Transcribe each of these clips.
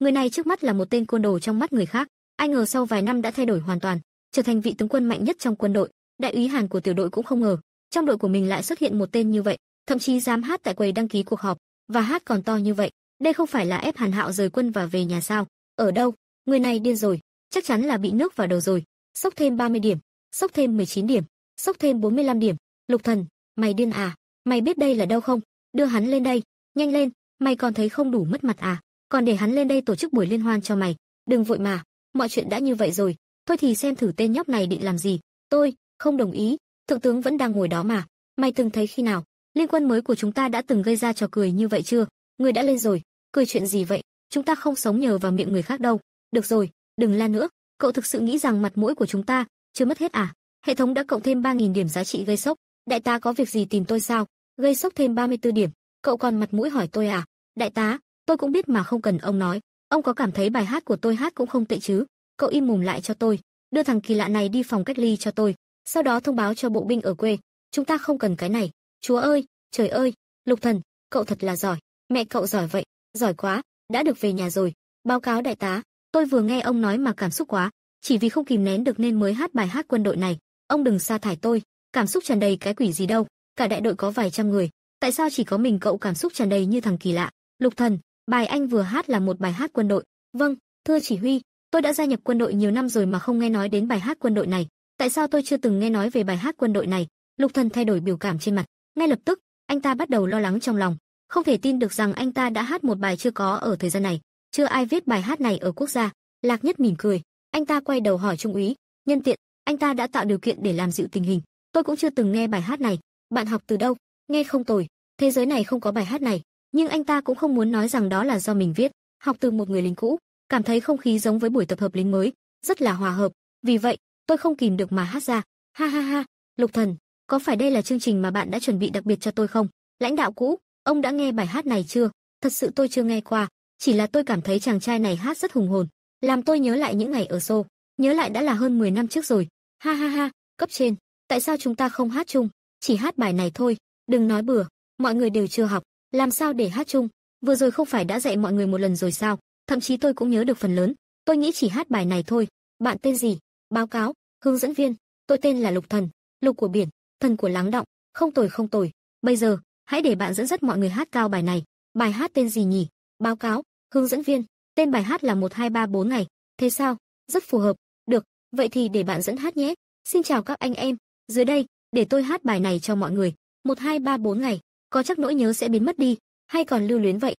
Người này trước mắt là một tên côn đồ trong mắt người khác, ai ngờ sau vài năm đã thay đổi hoàn toàn, trở thành vị tướng quân mạnh nhất trong quân đội, đại úy Hàn của tiểu đội cũng không ngờ, trong đội của mình lại xuất hiện một tên như vậy, thậm chí dám hát tại quầy đăng ký cuộc họp, và hát còn to như vậy, đây không phải là ép Hàn Hạo rời quân và về nhà sao? Ở đâu? Người này điên rồi, chắc chắn là bị nước vào đầu rồi. Sốc thêm 30 điểm, sốc thêm 19 điểm, sốc thêm 45 điểm. Lục Thần, mày điên à? Mày biết đây là đâu không? Đưa hắn lên đây, nhanh lên, mày còn thấy không đủ mất mặt à? còn để hắn lên đây tổ chức buổi liên hoan cho mày, đừng vội mà, mọi chuyện đã như vậy rồi, thôi thì xem thử tên nhóc này định làm gì, tôi không đồng ý, thượng tướng vẫn đang ngồi đó mà, mày từng thấy khi nào, liên quân mới của chúng ta đã từng gây ra trò cười như vậy chưa, người đã lên rồi, cười chuyện gì vậy, chúng ta không sống nhờ vào miệng người khác đâu, được rồi, đừng la nữa, cậu thực sự nghĩ rằng mặt mũi của chúng ta chưa mất hết à? Hệ thống đã cộng thêm 3000 điểm giá trị gây sốc, đại tá có việc gì tìm tôi sao? Gây sốc thêm 34 điểm, cậu còn mặt mũi hỏi tôi à? Đại tá, Tôi cũng biết mà không cần ông nói, ông có cảm thấy bài hát của tôi hát cũng không tệ chứ? Cậu im mồm lại cho tôi, đưa thằng kỳ lạ này đi phòng cách ly cho tôi, sau đó thông báo cho bộ binh ở quê, chúng ta không cần cái này. Chúa ơi, trời ơi, Lục Thần, cậu thật là giỏi, mẹ cậu giỏi vậy, giỏi quá, đã được về nhà rồi. Báo cáo đại tá, tôi vừa nghe ông nói mà cảm xúc quá, chỉ vì không kìm nén được nên mới hát bài hát quân đội này. Ông đừng sa thải tôi, cảm xúc tràn đầy cái quỷ gì đâu, cả đại đội có vài trăm người, tại sao chỉ có mình cậu cảm xúc tràn đầy như thằng kỳ lạ? Lục Thần, Bài anh vừa hát là một bài hát quân đội. Vâng, thưa chỉ huy, tôi đã gia nhập quân đội nhiều năm rồi mà không nghe nói đến bài hát quân đội này. Tại sao tôi chưa từng nghe nói về bài hát quân đội này? Lục Thần thay đổi biểu cảm trên mặt, ngay lập tức, anh ta bắt đầu lo lắng trong lòng, không thể tin được rằng anh ta đã hát một bài chưa có ở thời gian này, chưa ai viết bài hát này ở quốc gia. Lạc Nhất mỉm cười, anh ta quay đầu hỏi trung úy, nhân tiện, anh ta đã tạo điều kiện để làm dịu tình hình, tôi cũng chưa từng nghe bài hát này, bạn học từ đâu? Nghe không tồi, thế giới này không có bài hát này, nhưng anh ta cũng không muốn nói rằng đó là do mình viết, học từ một người lính cũ, cảm thấy không khí giống với buổi tập hợp lính mới, rất là hòa hợp, vì vậy, tôi không kìm được mà hát ra, ha ha ha, Lục Thần, có phải đây là chương trình mà bạn đã chuẩn bị đặc biệt cho tôi không? Lãnh đạo cũ, ông đã nghe bài hát này chưa? Thật sự tôi chưa nghe qua, chỉ là tôi cảm thấy chàng trai này hát rất hùng hồn, làm tôi nhớ lại những ngày ở xô, nhớ lại đã là hơn 10 năm trước rồi. Ha ha ha, cấp trên, tại sao chúng ta không hát chung, chỉ hát bài này thôi, đừng nói bừa, mọi người đều chưa học, làm sao để hát chung? Vừa rồi không phải đã dạy mọi người một lần rồi sao? Thậm chí tôi cũng nhớ được phần lớn, tôi nghĩ chỉ hát bài này thôi. Bạn tên gì? Báo cáo, hướng dẫn viên, tôi tên là Lục Thần, Lục của biển, Thần của lắng động, không tồi không tồi. Bây giờ, hãy để bạn dẫn dắt mọi người hát cao bài này. Bài hát tên gì nhỉ? Báo cáo, hướng dẫn viên, tên bài hát là một hai ba bốn ngày. Thế sao? Rất phù hợp. Được, vậy thì để bạn dẫn hát nhé. Xin chào các anh em, dưới đây, để tôi hát bài này cho mọi người. một hai ba bốn ngày có chắc nỗi nhớ sẽ biến mất đi, hay còn lưu luyến vậy?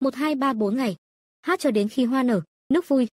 Một hai ba bốn ngày, hát cho đến khi hoa nở, nước vui.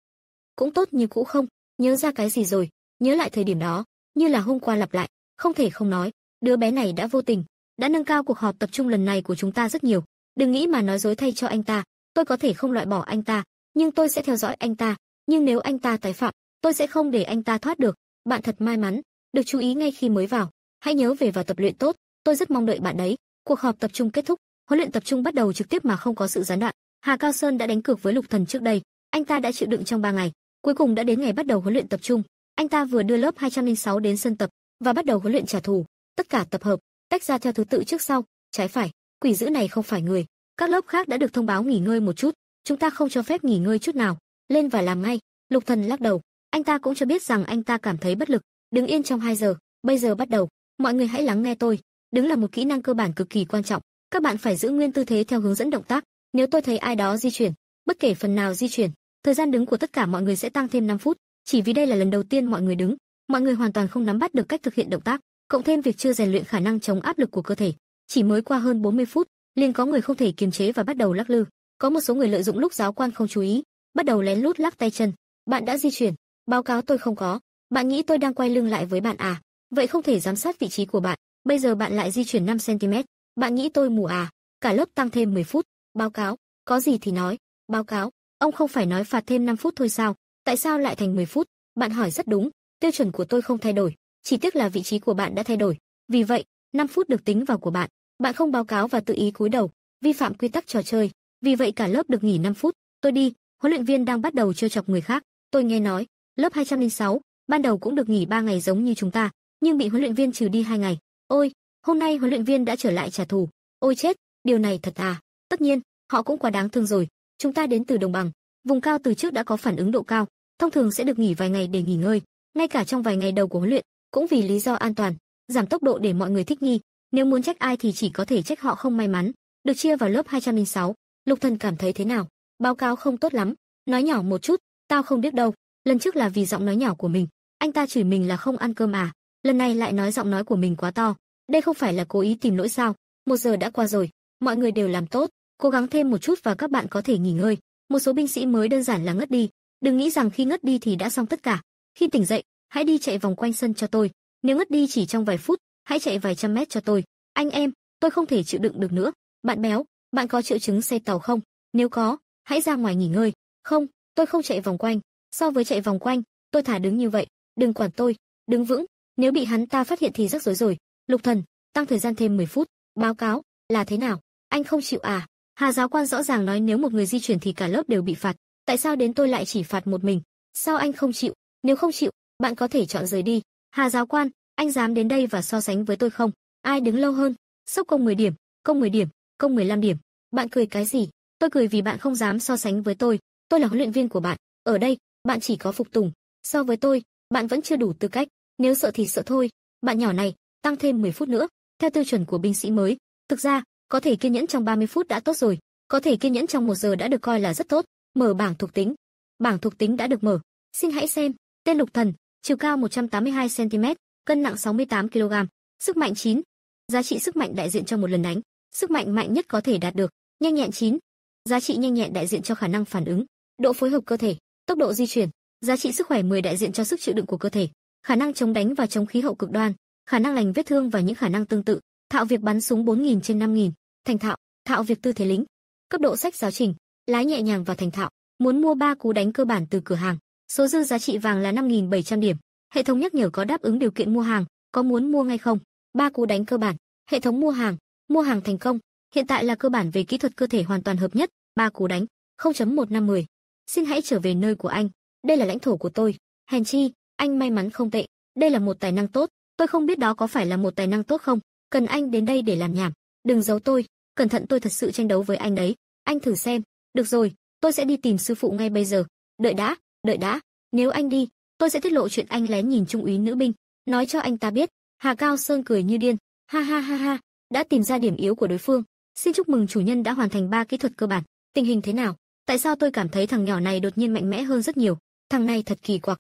Cũng tốt như cũ không, nhớ ra cái gì rồi, nhớ lại thời điểm đó, như là hôm qua lặp lại, không thể không nói, đứa bé này đã vô tình, đã nâng cao cuộc họp tập trung lần này của chúng ta rất nhiều, đừng nghĩ mà nói dối thay cho anh ta, tôi có thể không loại bỏ anh ta, nhưng tôi sẽ theo dõi anh ta, nhưng nếu anh ta tái phạm, tôi sẽ không để anh ta thoát được, bạn thật may mắn, được chú ý ngay khi mới vào, hãy nhớ về vào tập luyện tốt, tôi rất mong đợi bạn đấy. Cuộc họp tập trung kết thúc, huấn luyện tập trung bắt đầu trực tiếp mà không có sự gián đoạn. Hà Cao Sơn đã đánh cược với Lục Thần trước đây, anh ta đã chịu đựng trong 3 ngày, cuối cùng đã đến ngày bắt đầu huấn luyện tập trung. Anh ta vừa đưa lớp 206 đến sân tập và bắt đầu huấn luyện trả thù, tất cả tập hợp, tách ra theo thứ tự trước sau, trái phải, quỷ dữ này không phải người. Các lớp khác đã được thông báo nghỉ ngơi một chút, chúng ta không cho phép nghỉ ngơi chút nào, lên và làm ngay. Lục Thần lắc đầu, anh ta cũng cho biết rằng anh ta cảm thấy bất lực, đứng yên trong 2 giờ, bây giờ bắt đầu, mọi người hãy lắng nghe tôi, Đứng là một kỹ năng cơ bản cực kỳ quan trọng, các bạn phải giữ nguyên tư thế theo hướng dẫn động tác. Nếu tôi thấy ai đó di chuyển, bất kể phần nào di chuyển, thời gian đứng của tất cả mọi người sẽ tăng thêm 5 phút, chỉ vì đây là lần đầu tiên mọi người đứng, mọi người hoàn toàn không nắm bắt được cách thực hiện động tác, cộng thêm việc chưa rèn luyện khả năng chống áp lực của cơ thể, chỉ mới qua hơn 40 phút, liền có người không thể kiềm chế và bắt đầu lắc lư, có một số người lợi dụng lúc giáo quan không chú ý, bắt đầu lén lút lắc tay chân. Bạn đã di chuyển, báo cáo tôi không có. Bạn nghĩ tôi đang quay lưng lại với bạn à? Vậy không thể giám sát vị trí của bạn. Bây giờ bạn lại di chuyển 5cm, bạn nghĩ tôi mù à? Cả lớp tăng thêm 10 phút, báo cáo, có gì thì nói, báo cáo, ông không phải nói phạt thêm 5 phút thôi sao? Tại sao lại thành 10 phút? Bạn hỏi rất đúng, tiêu chuẩn của tôi không thay đổi, chỉ tiếc là vị trí của bạn đã thay đổi. Vì vậy, 5 phút được tính vào của bạn. Bạn không báo cáo và tự ý cúi đầu, vi phạm quy tắc trò chơi. Vì vậy cả lớp được nghỉ 5 phút. Tôi đi, huấn luyện viên đang bắt đầu trêu chọc người khác. Tôi nghe nói, lớp 206, ban đầu cũng được nghỉ 3 ngày giống như chúng ta, nhưng bị huấn luyện viên trừ đi 2 ngày. Ôi, hôm nay huấn luyện viên đã trở lại trả thù. Ôi chết, điều này thật à. Tất nhiên, họ cũng quá đáng thương rồi. Chúng ta đến từ đồng bằng, vùng cao từ trước đã có phản ứng độ cao, thông thường sẽ được nghỉ vài ngày để nghỉ ngơi, ngay cả trong vài ngày đầu của huấn luyện, cũng vì lý do an toàn, giảm tốc độ để mọi người thích nghi, nếu muốn trách ai thì chỉ có thể trách họ không may mắn. Được chia vào lớp 206, Lục Thần cảm thấy thế nào? Báo cáo không tốt lắm, nói nhỏ một chút, tao không biết đâu, lần trước là vì giọng nói nhỏ của mình, anh ta chửi mình là không ăn cơm à, lần này lại nói giọng nói của mình quá to. Đây không phải là cố ý tìm lỗi sao? Một giờ đã qua rồi, mọi người đều làm tốt, cố gắng thêm một chút và các bạn có thể nghỉ ngơi. Một số binh sĩ mới đơn giản là ngất đi, đừng nghĩ rằng khi ngất đi thì đã xong tất cả. Khi tỉnh dậy, hãy đi chạy vòng quanh sân cho tôi. Nếu ngất đi chỉ trong vài phút, hãy chạy vài trăm mét cho tôi. Anh em, tôi không thể chịu đựng được nữa. Bạn béo, bạn có triệu chứng say tàu không? Nếu có, hãy ra ngoài nghỉ ngơi. Không, tôi không chạy vòng quanh. So với chạy vòng quanh, tôi thả đứng như vậy. Đừng quản tôi, đứng vững, nếu bị hắn ta phát hiện thì rắc rối rồi. Lục Thần, tăng thời gian thêm 10 phút, báo cáo, là thế nào? Anh không chịu à? Hà giáo quan rõ ràng nói nếu một người di chuyển thì cả lớp đều bị phạt, tại sao đến tôi lại chỉ phạt một mình? Sao anh không chịu? Nếu không chịu, bạn có thể chọn rời đi. Hà giáo quan, anh dám đến đây và so sánh với tôi không? Ai đứng lâu hơn? Sốc công 10 điểm, công 10 điểm, công 15 điểm. Bạn cười cái gì? Tôi cười vì bạn không dám so sánh với tôi. Tôi là huấn luyện viên của bạn. Ở đây, bạn chỉ có phục tùng. So với tôi, bạn vẫn chưa đủ tư cách. Nếu sợ thì sợ thôi, bạn nhỏ này, tăng thêm 10 phút nữa, theo tiêu chuẩn của binh sĩ mới, thực ra, có thể kiên nhẫn trong 30 phút đã tốt rồi, có thể kiên nhẫn trong một giờ đã được coi là rất tốt. Mở bảng thuộc tính. Bảng thuộc tính đã được mở, xin hãy xem, tên Lục Thần, chiều cao 182 cm, cân nặng 68 kg, sức mạnh 9. Giá trị sức mạnh đại diện cho một lần đánh, sức mạnh mạnh nhất có thể đạt được, nhanh nhẹn 9. Giá trị nhanh nhẹn đại diện cho khả năng phản ứng, độ phối hợp cơ thể, tốc độ di chuyển, giá trị sức khỏe 10 đại diện cho sức chịu đựng của cơ thể, khả năng chống đánh và chống khí hậu cực đoan, khả năng lành vết thương và những khả năng tương tự. Thạo việc bắn súng 4000 trên 5000, thành thạo, thạo việc tư thế lính. Cấp độ sách giáo trình, lái nhẹ nhàng và thành thạo, muốn mua 3 cú đánh cơ bản từ cửa hàng. Số dư giá trị vàng là 5700 điểm. Hệ thống nhắc nhở có đáp ứng điều kiện mua hàng, có muốn mua ngay không? 3 cú đánh cơ bản, hệ thống mua hàng, mua hàng thành công. Hiện tại là cơ bản về kỹ thuật cơ thể hoàn toàn hợp nhất, 3 cú đánh, 0.150. Xin hãy trở về nơi của anh, đây là lãnh thổ của tôi. Hèn chi, anh may mắn không tệ, đây là một tài năng tốt, tôi không biết đó có phải là một tài năng tốt không, cần anh đến đây để làm nhảm, đừng giấu tôi, cẩn thận tôi thật sự tranh đấu với anh đấy, anh thử xem, được rồi, tôi sẽ đi tìm sư phụ ngay bây giờ, đợi đã, đợi đã, nếu anh đi, tôi sẽ tiết lộ chuyện anh lén nhìn trung úy nữ binh, nói cho anh ta biết, Hà Cao Sơn cười như điên, ha ha ha ha, đã tìm ra điểm yếu của đối phương, xin chúc mừng chủ nhân đã hoàn thành ba kỹ thuật cơ bản, tình hình thế nào, tại sao tôi cảm thấy thằng nhỏ này đột nhiên mạnh mẽ hơn rất nhiều, thằng này thật kỳ quặc,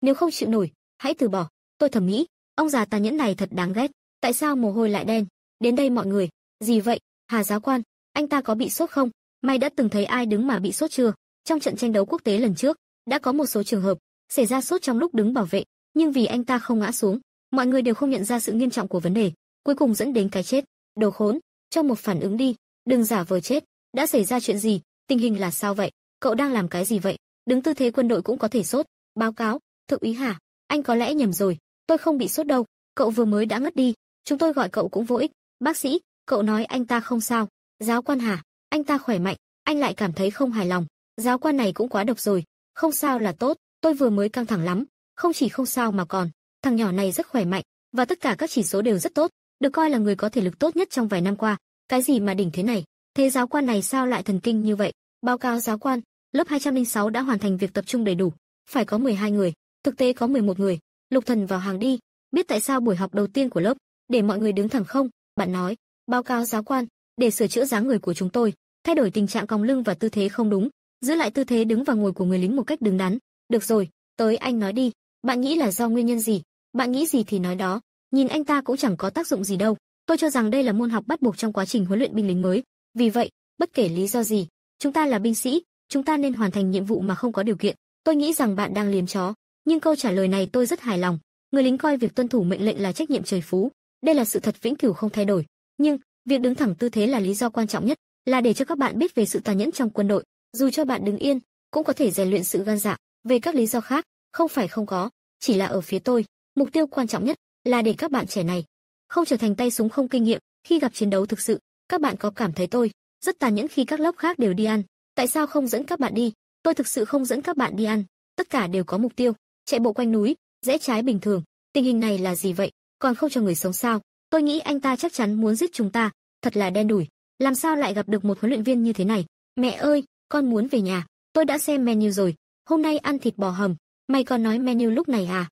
nếu không chịu nổi, hãy từ bỏ. Tôi thầm nghĩ, ông già tàn nhẫn này thật đáng ghét. Tại sao mồ hôi lại đen? Đến đây mọi người. Gì vậy? Hà giáo quan, anh ta có bị sốt không? May đã từng thấy ai đứng mà bị sốt chưa? Trong trận tranh đấu quốc tế lần trước, đã có một số trường hợp xảy ra sốt trong lúc đứng bảo vệ, nhưng vì anh ta không ngã xuống, mọi người đều không nhận ra sự nghiêm trọng của vấn đề, cuối cùng dẫn đến cái chết. Đồ khốn, cho một phản ứng đi, đừng giả vờ chết. Đã xảy ra chuyện gì? Tình hình là sao vậy? Cậu đang làm cái gì vậy? Đứng tư thế quân đội cũng có thể sốt. Báo cáo, Thượng úy hà Anh có lẽ nhầm rồi, tôi không bị sốt đâu, cậu vừa mới đã ngất đi, chúng tôi gọi cậu cũng vô ích. Bác sĩ, cậu nói anh ta không sao. Giáo quan hà Anh ta khỏe mạnh, anh lại cảm thấy không hài lòng. Giáo quan này cũng quá độc rồi, không sao là tốt, tôi vừa mới căng thẳng lắm, không chỉ không sao mà còn, thằng nhỏ này rất khỏe mạnh và tất cả các chỉ số đều rất tốt, được coi là người có thể lực tốt nhất trong vài năm qua. Cái gì mà đỉnh thế này? Thế giáo quan này sao lại thần kinh như vậy? Báo cáo giáo quan, lớp 206 đã hoàn thành việc tập trung đầy đủ, phải có 12 người, Thực tế có 11 người, Lục Thần vào hàng đi, biết tại sao buổi học đầu tiên của lớp, để mọi người đứng thẳng không, bạn nói, báo cáo giáo quan, để sửa chữa dáng người của chúng tôi, thay đổi tình trạng cong lưng và tư thế không đúng, giữ lại tư thế đứng và ngồi của người lính một cách đứng đắn. Được rồi, tới anh nói đi, bạn nghĩ là do nguyên nhân gì? Bạn nghĩ gì thì nói đó, nhìn anh ta cũng chẳng có tác dụng gì đâu. Tôi cho rằng đây là môn học bắt buộc trong quá trình huấn luyện binh lính mới, vì vậy, bất kể lý do gì, chúng ta là binh sĩ, chúng ta nên hoàn thành nhiệm vụ mà không có điều kiện. Tôi nghĩ rằng bạn đang liếm chó nhưng câu trả lời này tôi rất hài lòng. Người lính coi việc tuân thủ mệnh lệnh là trách nhiệm trời phú, đây là sự thật vĩnh cửu không thay đổi, nhưng việc đứng thẳng tư thế là lý do quan trọng nhất, là để cho các bạn biết về sự tàn nhẫn trong quân đội, dù cho bạn đứng yên, cũng có thể rèn luyện sự gan dạ. Về các lý do khác, không phải không có, chỉ là ở phía tôi, mục tiêu quan trọng nhất là để các bạn trẻ này không trở thành tay súng không kinh nghiệm khi gặp chiến đấu thực sự. Các bạn có cảm thấy tôi rất tàn nhẫn khi các lớp khác đều đi ăn, tại sao không dẫn các bạn đi? Tôi thực sự không dẫn các bạn đi ăn, tất cả đều có mục tiêu, chạy bộ quanh núi, rẽ trái bình thường, tình hình này là gì vậy, còn không cho người sống sao? Tôi nghĩ anh ta chắc chắn muốn giết chúng ta, thật là đen đủi, làm sao lại gặp được một huấn luyện viên như thế này? Mẹ ơi, con muốn về nhà, tôi đã xem menu rồi, hôm nay ăn thịt bò hầm, mày còn nói menu lúc này à?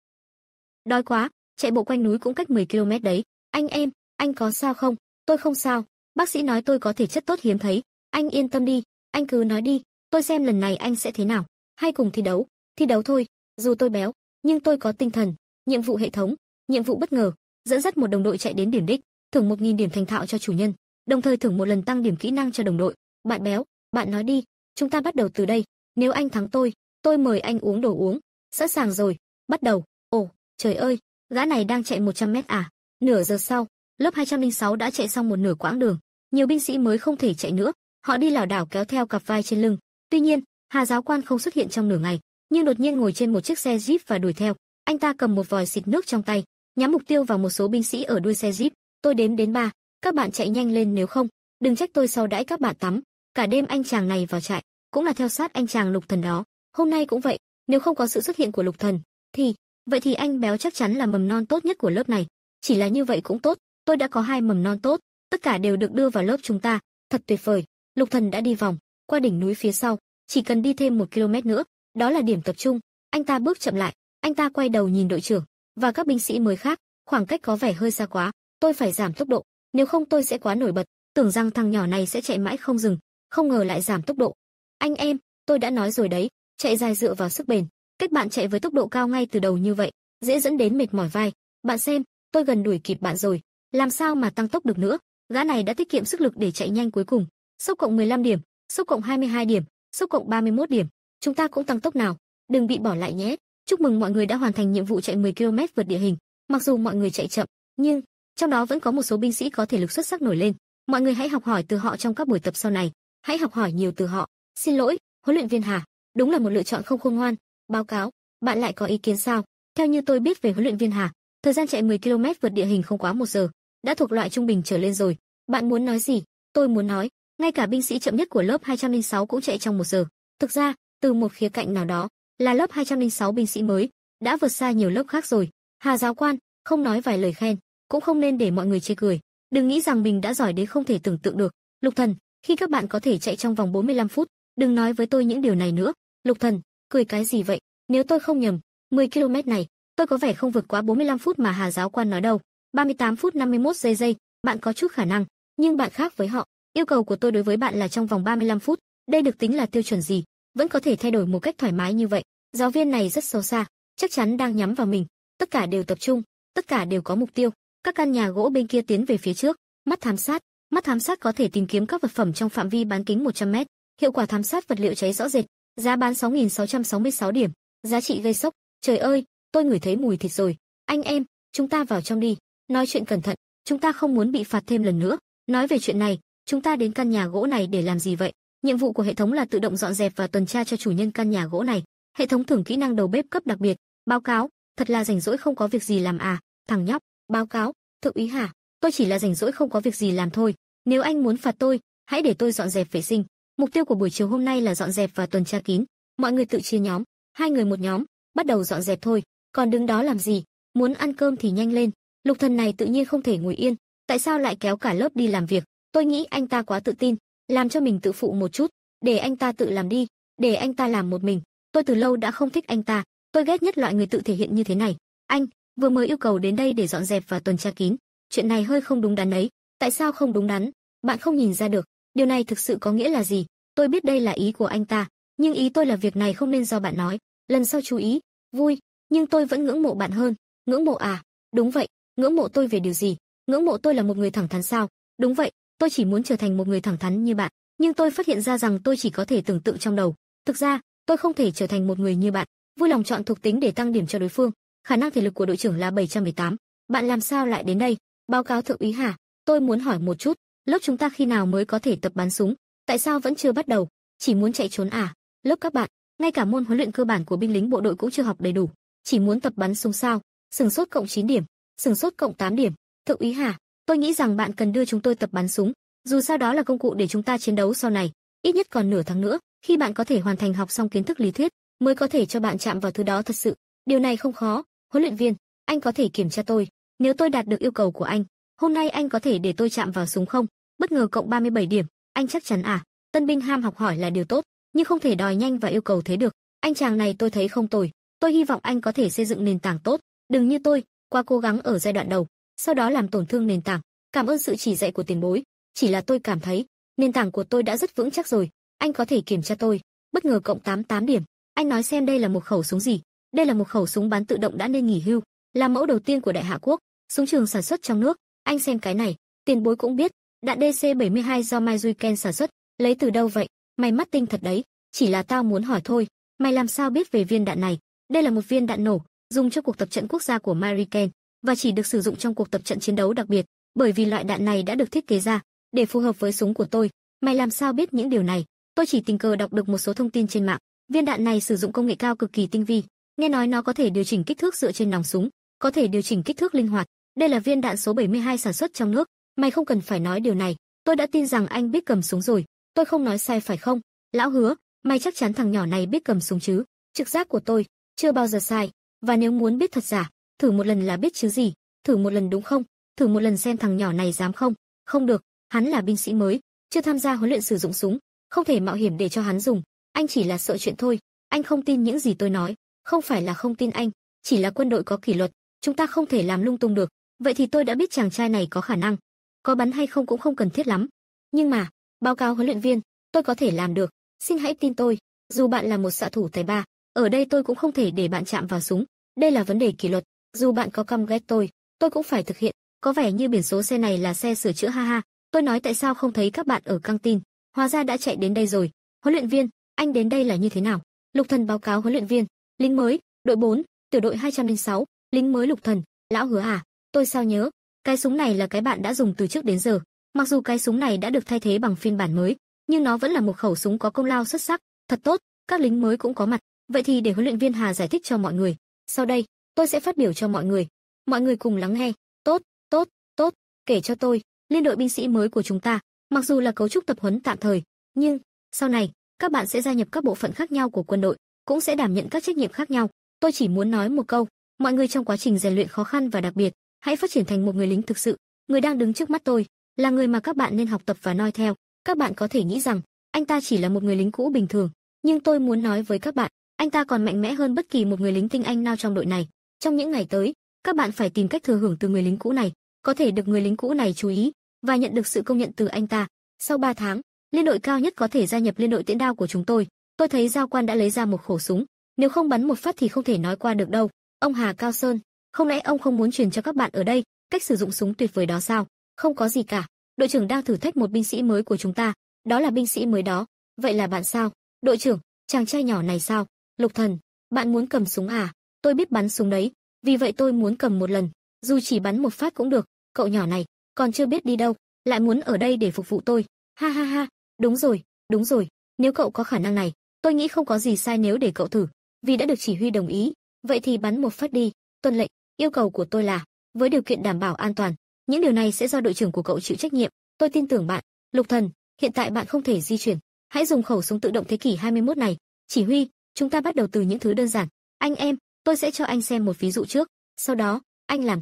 Đói quá, chạy bộ quanh núi cũng cách 10 km đấy. Anh em, anh có sao không? Tôi không sao, bác sĩ nói tôi có thể chất tốt hiếm thấy, anh yên tâm đi, anh cứ nói đi, tôi xem lần này anh sẽ thế nào, hay cùng thi đấu, thi đấu thôi, dù tôi béo, nhưng tôi có tinh thần. Nhiệm vụ hệ thống, nhiệm vụ bất ngờ, dẫn dắt một đồng đội chạy đến điểm đích, thưởng 1000 điểm thành thạo cho chủ nhân, đồng thời thưởng một lần tăng điểm kỹ năng cho đồng đội. Bạn béo, bạn nói đi, chúng ta bắt đầu từ đây, nếu anh thắng tôi, tôi mời anh uống đồ uống. Sẵn sàng rồi, bắt đầu. Ồ, trời ơi, gã này đang chạy 100 mét à? Nửa giờ sau, lớp 206 đã chạy xong một nửa quãng đường, nhiều binh sĩ mới không thể chạy nữa, họ đi lảo đảo kéo theo cặp vai trên lưng. Tuy nhiên, Hà giáo quan không xuất hiện trong nửa ngày, như đột nhiên ngồi trên một chiếc xe jeep và đuổi theo. Anh ta cầm một vòi xịt nước trong tay, nhắm mục tiêu vào một số binh sĩ ở đuôi xe jeep. Tôi đếm đến ba, các bạn chạy nhanh lên nếu không, đừng trách tôi sau đãi các bạn tắm. Cả đêm anh chàng này vào trại, cũng là theo sát anh chàng lục thần đó. Hôm nay cũng vậy, nếu không có sự xuất hiện của lục thần, thì vậy thì anh béo chắc chắn là mầm non tốt nhất của lớp này. Chỉ là như vậy cũng tốt, tôi đã có hai mầm non tốt, tất cả đều được đưa vào lớp chúng ta, thật tuyệt vời. Lục thần đã đi vòng qua đỉnh núi phía sau, chỉ cần đi thêm một km nữa đó là điểm tập trung. Anh ta bước chậm lại, anh ta quay đầu nhìn đội trưởng và các binh sĩ mới khác, khoảng cách có vẻ hơi xa quá, tôi phải giảm tốc độ, nếu không tôi sẽ quá nổi bật, tưởng rằng thằng nhỏ này sẽ chạy mãi không dừng, không ngờ lại giảm tốc độ. Anh em, tôi đã nói rồi đấy, chạy dài dựa vào sức bền, Cách bạn chạy với tốc độ cao ngay từ đầu như vậy, dễ dẫn đến mệt mỏi vai. Bạn xem, tôi gần đuổi kịp bạn rồi, làm sao mà tăng tốc được nữa? Gã này đã tiết kiệm sức lực để chạy nhanh cuối cùng. Sốc cộng 15 điểm, sốc cộng 22 điểm, sốc cộng 31 điểm chúng ta cũng tăng tốc nào, đừng bị bỏ lại nhé. Chúc mừng mọi người đã hoàn thành nhiệm vụ chạy 10 km vượt địa hình. Mặc dù mọi người chạy chậm, nhưng trong đó vẫn có một số binh sĩ có thể lực xuất sắc nổi lên. Mọi người hãy học hỏi từ họ trong các buổi tập sau này, hãy học hỏi nhiều từ họ. Xin lỗi, huấn luyện viên Hà, đúng là một lựa chọn không khôn ngoan. Báo cáo, bạn lại có ý kiến sao? Theo như tôi biết về huấn luyện viên Hà, thời gian chạy 10 km vượt địa hình không quá một giờ, đã thuộc loại trung bình trở lên rồi. Bạn muốn nói gì? Tôi muốn nói, ngay cả binh sĩ chậm nhất của lớp 206 cũng chạy trong một giờ. Thực ra, từ một khía cạnh nào đó, là lớp 206 binh sĩ mới, đã vượt xa nhiều lớp khác rồi. Hà giáo quan, không nói vài lời khen, cũng không nên để mọi người chê cười, đừng nghĩ rằng mình đã giỏi đến không thể tưởng tượng được. Lục Thần, khi các bạn có thể chạy trong vòng 45 phút, đừng nói với tôi những điều này nữa. Lục Thần, cười cái gì vậy? Nếu tôi không nhầm, 10 km này, tôi có vẻ không vượt quá 45 phút mà Hà giáo quan nói đâu. 38 phút 51 giây giây, bạn có chút khả năng, nhưng bạn khác với họ. Yêu cầu của tôi đối với bạn là trong vòng 35 phút, đây được tính là tiêu chuẩn gì? vẫn có thể thay đổi một cách thoải mái như vậy. Giáo viên này rất sâu xa, chắc chắn đang nhắm vào mình, tất cả đều tập trung, tất cả đều có mục tiêu. Các căn nhà gỗ bên kia tiến về phía trước, mắt thám sát, mắt thám sát có thể tìm kiếm các vật phẩm trong phạm vi bán kính 100 mét, hiệu quả thám sát vật liệu cháy rõ rệt, giá bán 6666 điểm, giá trị gây sốc. Trời ơi, tôi ngửi thấy mùi thịt rồi. Anh em, chúng ta vào trong đi, nói chuyện cẩn thận, chúng ta không muốn bị phạt thêm lần nữa. Nói về chuyện này, chúng ta đến căn nhà gỗ này để làm gì vậy? Nhiệm vụ của hệ thống là tự động dọn dẹp và tuần tra cho chủ nhân căn nhà gỗ này. Hệ thống thưởng kỹ năng đầu bếp cấp đặc biệt, báo cáo, thật là rảnh rỗi không có việc gì làm à, thằng nhóc, báo cáo, thượng úy hả, tôi chỉ là rảnh rỗi không có việc gì làm thôi, nếu anh muốn phạt tôi, hãy để tôi dọn dẹp vệ sinh. Mục tiêu của buổi chiều hôm nay là dọn dẹp và tuần tra kín, mọi người tự chia nhóm, hai người một nhóm, bắt đầu dọn dẹp thôi, còn đứng đó làm gì, muốn ăn cơm thì nhanh lên. Lục Thần này tự nhiên không thể ngồi yên, tại sao lại kéo cả lớp đi làm việc? Tôi nghĩ anh ta quá tự tin, làm cho mình tự phụ một chút, để anh ta tự làm đi, để anh ta làm một mình. Tôi từ lâu đã không thích anh ta, tôi ghét nhất loại người tự thể hiện như thế này. Anh, vừa mới yêu cầu đến đây để dọn dẹp và tuần tra kín, chuyện này hơi không đúng đắn ấy. Tại sao không đúng đắn? Bạn không nhìn ra được, điều này thực sự có nghĩa là gì? Tôi biết đây là ý của anh ta, nhưng ý tôi là việc này không nên do bạn nói. Lần sau chú ý, vui, nhưng tôi vẫn ngưỡng mộ bạn hơn. Ngưỡng mộ à? Đúng vậy, ngưỡng mộ tôi về điều gì? Ngưỡng mộ tôi là một người thẳng thắn sao? Đúng vậy, tôi chỉ muốn trở thành một người thẳng thắn như bạn, nhưng tôi phát hiện ra rằng tôi chỉ có thể tưởng tượng trong đầu. Thực ra, tôi không thể trở thành một người như bạn. Vui lòng chọn thuộc tính để tăng điểm cho đối phương. Khả năng thể lực của đội trưởng là 718. Bạn làm sao lại đến đây? Báo cáo thượng úy hả? Tôi muốn hỏi một chút, lớp chúng ta khi nào mới có thể tập bắn súng? Tại sao vẫn chưa bắt đầu? Chỉ muốn chạy trốn à? Lớp các bạn, ngay cả môn huấn luyện cơ bản của binh lính bộ đội cũng chưa học đầy đủ, chỉ muốn tập bắn súng sao? Sừng sốt cộng 9 điểm, sừng sốt cộng 8 điểm. Thượng úy hả? Tôi nghĩ rằng bạn cần đưa chúng tôi tập bắn súng, dù sao đó là công cụ để chúng ta chiến đấu sau này, ít nhất còn nửa tháng nữa, khi bạn có thể hoàn thành học xong kiến thức lý thuyết, mới có thể cho bạn chạm vào thứ đó thật sự. Điều này không khó, huấn luyện viên, anh có thể kiểm tra tôi, nếu tôi đạt được yêu cầu của anh, hôm nay anh có thể để tôi chạm vào súng không? Bất ngờ cộng 37 điểm, anh chắc chắn à? Tân binh ham học hỏi là điều tốt, nhưng không thể đòi nhanh và yêu cầu thế được. Anh chàng này tôi thấy không tồi, tôi hy vọng anh có thể xây dựng nền tảng tốt, đừng như tôi, qua cố gắng ở giai đoạn đầu, sau đó làm tổn thương nền tảng. Cảm ơn sự chỉ dạy của tiền bối, chỉ là tôi cảm thấy nền tảng của tôi đã rất vững chắc rồi, anh có thể kiểm tra tôi. Bất ngờ cộng 88 điểm. Anh nói xem đây là một khẩu súng gì? Đây là một khẩu súng bán tự động đã nên nghỉ hưu, là mẫu đầu tiên của Đại Hạ quốc, súng trường sản xuất trong nước. Anh xem cái này, tiền bối cũng biết, đạn DC-72 do mai ken sản xuất, lấy từ đâu vậy? Mày mắt tinh thật đấy, chỉ là tao muốn hỏi thôi, mày làm sao biết về viên đạn này? Đây là một viên đạn nổ, dùng cho cuộc tập trận quốc gia của Mariken và chỉ được sử dụng trong cuộc tập trận chiến đấu đặc biệt, bởi vì loại đạn này đã được thiết kế ra để phù hợp với súng của tôi. Mày làm sao biết những điều này? Tôi chỉ tình cờ đọc được một số thông tin trên mạng. Viên đạn này sử dụng công nghệ cao cực kỳ tinh vi, nghe nói nó có thể điều chỉnh kích thước dựa trên nòng súng, có thể điều chỉnh kích thước linh hoạt. Đây là viên đạn số 72 sản xuất trong nước, mày không cần phải nói điều này, tôi đã tin rằng anh biết cầm súng rồi, tôi không nói sai phải không? Lão Hứa, mày chắc chắn thằng nhỏ này biết cầm súng chứ? Trực giác của tôi chưa bao giờ sai, và nếu muốn biết thật giả, thử một lần là biết chứ gì, thử một lần đúng không? Thử một lần xem thằng nhỏ này dám không? Không được, hắn là binh sĩ mới, chưa tham gia huấn luyện sử dụng súng, không thể mạo hiểm để cho hắn dùng, anh chỉ là sợ chuyện thôi, anh không tin những gì tôi nói, không phải là không tin anh, chỉ là quân đội có kỷ luật, chúng ta không thể làm lung tung được, vậy thì tôi đã biết chàng trai này có khả năng, có bắn hay không cũng không cần thiết lắm. Nhưng mà, báo cáo huấn luyện viên, tôi có thể làm được, xin hãy tin tôi, dù bạn là một xạ thủ tài ba, ở đây tôi cũng không thể để bạn chạm vào súng, đây là vấn đề kỷ luật, dù bạn có căm ghét tôi, tôi cũng phải thực hiện. Có vẻ như biển số xe này là xe sửa chữa ha ha. Tôi nói tại sao không thấy các bạn ở căng tin, hóa ra đã chạy đến đây rồi. Huấn luyện viên, anh đến đây là như thế nào? Lục Thần báo cáo huấn luyện viên, lính mới, đội 4, tiểu đội 206, lính mới Lục Thần, lão hứa à, tôi sao nhớ, cái súng này là cái bạn đã dùng từ trước đến giờ. Mặc dù cái súng này đã được thay thế bằng phiên bản mới, nhưng nó vẫn là một khẩu súng có công lao xuất sắc, thật tốt, các lính mới cũng có mặt. Vậy thì để huấn luyện viên Hà giải thích cho mọi người. Sau đây, tôi sẽ phát biểu cho mọi người. Mọi người cùng lắng nghe. Tốt, tốt, tốt, kể cho tôi, liên đội binh sĩ mới của chúng ta, mặc dù là cấu trúc tập huấn tạm thời, nhưng sau này các bạn sẽ gia nhập các bộ phận khác nhau của quân đội, cũng sẽ đảm nhận các trách nhiệm khác nhau. Tôi chỉ muốn nói một câu, mọi người trong quá trình rèn luyện khó khăn và đặc biệt, hãy phát triển thành một người lính thực sự. Người đang đứng trước mắt tôi là người mà các bạn nên học tập và noi theo. Các bạn có thể nghĩ rằng anh ta chỉ là một người lính cũ bình thường, nhưng tôi muốn nói với các bạn, anh ta còn mạnh mẽ hơn bất kỳ một người lính tinh anh nào trong đội này. Trong những ngày tới, các bạn phải tìm cách thừa hưởng từ người lính cũ này, có thể được người lính cũ này chú ý và nhận được sự công nhận từ anh ta. Sau 3 tháng, liên đội cao nhất có thể gia nhập liên đội tiễn đao của chúng tôi. Tôi thấy Giao Quan đã lấy ra một khẩu súng, nếu không bắn một phát thì không thể nói qua được đâu. Ông Hà Cao Sơn, không lẽ ông không muốn truyền cho các bạn ở đây cách sử dụng súng tuyệt vời đó sao? Không có gì cả, đội trưởng đang thử thách một binh sĩ mới của chúng ta, đó là binh sĩ mới đó. Vậy là bạn sao? Đội trưởng, chàng trai nhỏ này sao? Lục Thần, bạn muốn cầm súng à? Tôi biết bắn súng đấy, vì vậy tôi muốn cầm một lần, dù chỉ bắn một phát cũng được, cậu nhỏ này, còn chưa biết đi đâu, lại muốn ở đây để phục vụ tôi. Ha ha ha, đúng rồi, đúng rồi, nếu cậu có khả năng này, tôi nghĩ không có gì sai nếu để cậu thử, vì đã được chỉ huy đồng ý, vậy thì bắn một phát đi, tuân lệnh, yêu cầu của tôi là, với điều kiện đảm bảo an toàn, những điều này sẽ do đội trưởng của cậu chịu trách nhiệm, tôi tin tưởng bạn, Lục Thần, hiện tại bạn không thể di chuyển, hãy dùng khẩu súng tự động thế kỷ 21 này, chỉ huy, chúng ta bắt đầu từ những thứ đơn giản, anh em, Tôi sẽ cho anh xem một ví dụ trước, sau đó anh làm